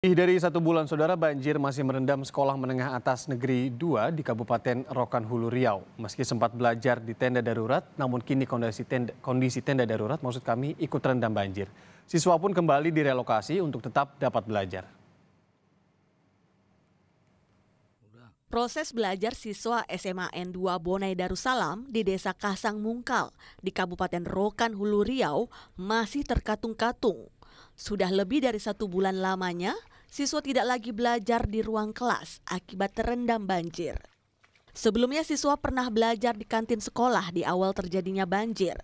Lebih dari satu bulan, saudara banjir masih merendam Sekolah Menengah Atas Negeri 2 di Kabupaten Rokan Hulu Riau. Meski sempat belajar di tenda darurat, namun kini kondisi tenda, kondisi tenda darurat maksud kami ikut rendam banjir. Siswa pun kembali direlokasi untuk tetap dapat belajar. Proses belajar siswa SMA N2 Bonai Darussalam di Desa Kasang Mungkal di Kabupaten Rokan Hulu Riau masih terkatung-katung. Sudah lebih dari satu bulan lamanya, siswa tidak lagi belajar di ruang kelas akibat terendam banjir. Sebelumnya siswa pernah belajar di kantin sekolah di awal terjadinya banjir.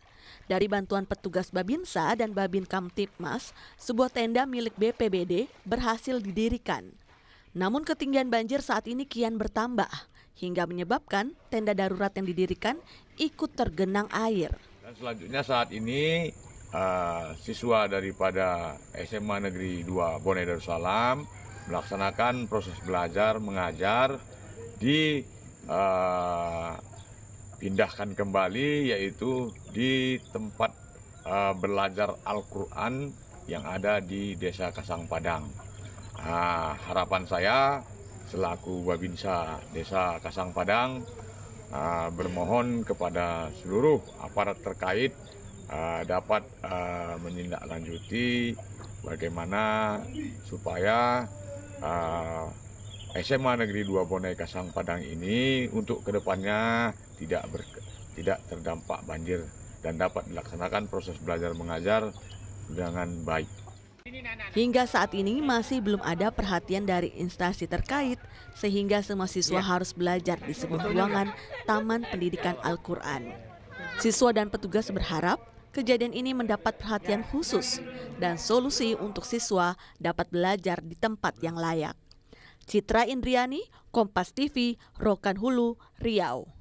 Dari bantuan petugas Babinsa dan Babin Kamtipmas, sebuah tenda milik BPBD berhasil didirikan. Namun ketinggian banjir saat ini kian bertambah hingga menyebabkan tenda darurat yang didirikan ikut tergenang air. Dan selanjutnya saat ini Ah, siswa daripada SMA Negeri 2 Bone Darussalam melaksanakan proses belajar mengajar di uh, pindahkan kembali yaitu di tempat uh, belajar Al-Quran yang ada di Desa Kasang Padang. Uh, harapan saya selaku Babinsa Desa Kasang Padang uh, bermohon kepada seluruh aparat terkait Ah, dapat uh, menindaklanjuti bagaimana supaya uh, ah, SMA Negeri 2 Bonai Kasang Padang ini untuk kedepannya tidak ber, tidak terdampak banjir dan dapat melaksanakan proses belajar mengajar dengan baik. Hingga saat ini masih belum ada perhatian dari instansi terkait sehingga semua siswa ya. harus belajar di sebuah ruangan Taman Pendidikan Al-Qur'an. Siswa dan petugas berharap kejadian ini mendapat perhatian khusus dan solusi untuk siswa dapat belajar di tempat yang layak. Citra Indriani, Kompas TV, Rokan Hulu, Riau.